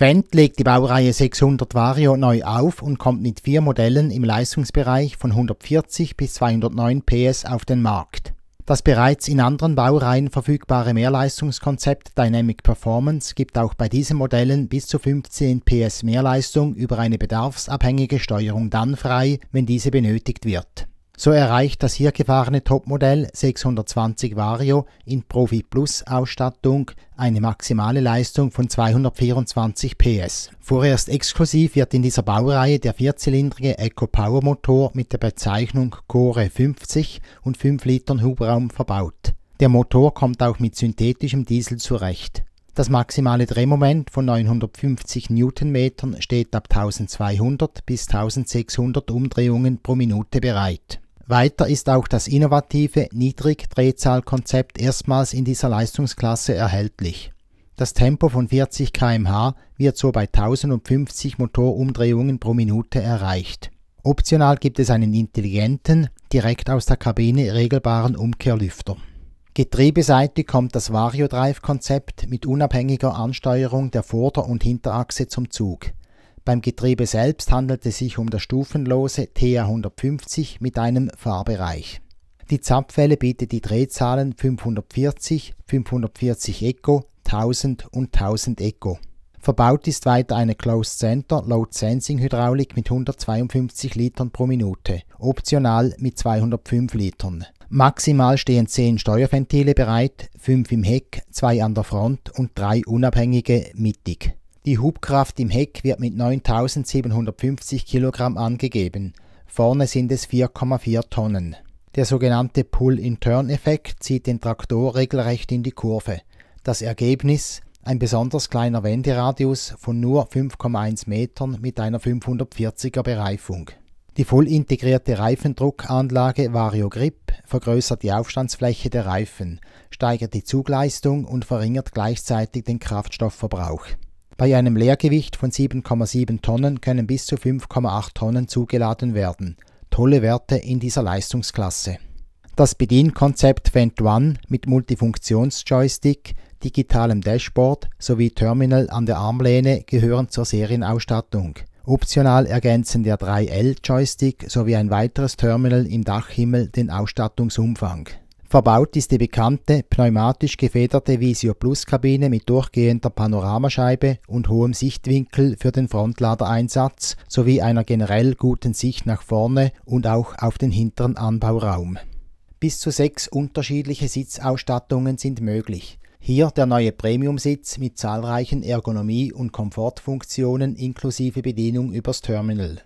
Fendt legt die Baureihe 600 Vario neu auf und kommt mit vier Modellen im Leistungsbereich von 140 bis 209 PS auf den Markt. Das bereits in anderen Baureihen verfügbare Mehrleistungskonzept Dynamic Performance gibt auch bei diesen Modellen bis zu 15 PS Mehrleistung über eine bedarfsabhängige Steuerung dann frei, wenn diese benötigt wird. So erreicht das hier gefahrene Topmodell 620 Vario in Profi Plus Ausstattung eine maximale Leistung von 224 PS. Vorerst exklusiv wird in dieser Baureihe der vierzylindrige Eco Power Motor mit der Bezeichnung Core 50 und 5 Litern Hubraum verbaut. Der Motor kommt auch mit synthetischem Diesel zurecht. Das maximale Drehmoment von 950 Newtonmetern steht ab 1200 bis 1600 Umdrehungen pro Minute bereit. Weiter ist auch das innovative Niedrigdrehzahlkonzept erstmals in dieser Leistungsklasse erhältlich. Das Tempo von 40 km/h wird so bei 1050 Motorumdrehungen pro Minute erreicht. Optional gibt es einen intelligenten, direkt aus der Kabine regelbaren Umkehrlüfter. Getriebeseitig kommt das Vario-Drive-Konzept mit unabhängiger Ansteuerung der Vorder- und Hinterachse zum Zug. Beim Getriebe selbst handelt es sich um das stufenlose TA 150 mit einem Fahrbereich. Die Zapfwelle bietet die Drehzahlen 540, 540 Eco, 1000 und 1000 Eco. Verbaut ist weiter eine Closed Center Load Sensing Hydraulik mit 152 Litern pro Minute, optional mit 205 Litern. Maximal stehen 10 Steuerventile bereit, 5 im Heck, 2 an der Front und 3 unabhängige mittig. Die Hubkraft im Heck wird mit 9750 kg angegeben. Vorne sind es 4,4 Tonnen. Der sogenannte Pull-in-Turn-Effekt zieht den Traktor regelrecht in die Kurve. Das Ergebnis ein besonders kleiner Wenderadius von nur 5,1 Metern mit einer 540er Bereifung. Die voll integrierte Reifendruckanlage Vario Grip vergrößert die Aufstandsfläche der Reifen, steigert die Zugleistung und verringert gleichzeitig den Kraftstoffverbrauch. Bei einem Leergewicht von 7,7 Tonnen können bis zu 5,8 Tonnen zugeladen werden. Tolle Werte in dieser Leistungsklasse. Das Bedienkonzept Vent One mit Multifunktionsjoystick, digitalem Dashboard sowie Terminal an der Armlehne gehören zur Serienausstattung. Optional ergänzen der 3L-Joystick sowie ein weiteres Terminal im Dachhimmel den Ausstattungsumfang. Verbaut ist die bekannte, pneumatisch gefederte Visio Plus Kabine mit durchgehender Panoramascheibe und hohem Sichtwinkel für den Frontladereinsatz sowie einer generell guten Sicht nach vorne und auch auf den hinteren Anbauraum. Bis zu sechs unterschiedliche Sitzausstattungen sind möglich. Hier der neue Premium-Sitz mit zahlreichen Ergonomie- und Komfortfunktionen inklusive Bedienung übers Terminal.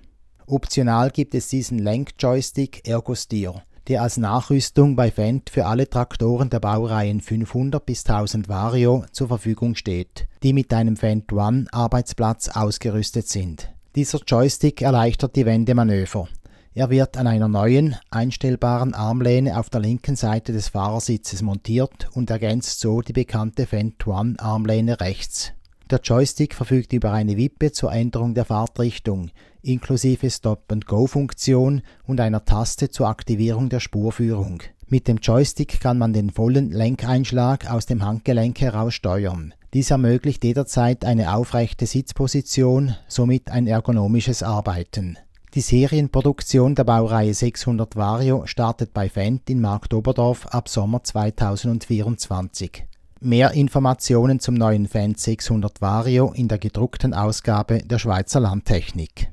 Optional gibt es diesen lenk Lenkjoystick Ergosteer die als Nachrüstung bei Fendt für alle Traktoren der Baureihen 500 bis 1000 Vario zur Verfügung steht, die mit einem Fendt One Arbeitsplatz ausgerüstet sind. Dieser Joystick erleichtert die Wendemanöver. Er wird an einer neuen, einstellbaren Armlehne auf der linken Seite des Fahrersitzes montiert und ergänzt so die bekannte Fendt One Armlehne rechts. Der Joystick verfügt über eine Wippe zur Änderung der Fahrtrichtung, inklusive Stop-and-Go-Funktion und einer Taste zur Aktivierung der Spurführung. Mit dem Joystick kann man den vollen Lenkeinschlag aus dem Handgelenk heraus steuern. Dies ermöglicht jederzeit eine aufrechte Sitzposition, somit ein ergonomisches Arbeiten. Die Serienproduktion der Baureihe 600 Vario startet bei Fendt in Marktoberdorf ab Sommer 2024 mehr Informationen zum neuen Fan 600 Vario in der gedruckten Ausgabe der Schweizer Landtechnik.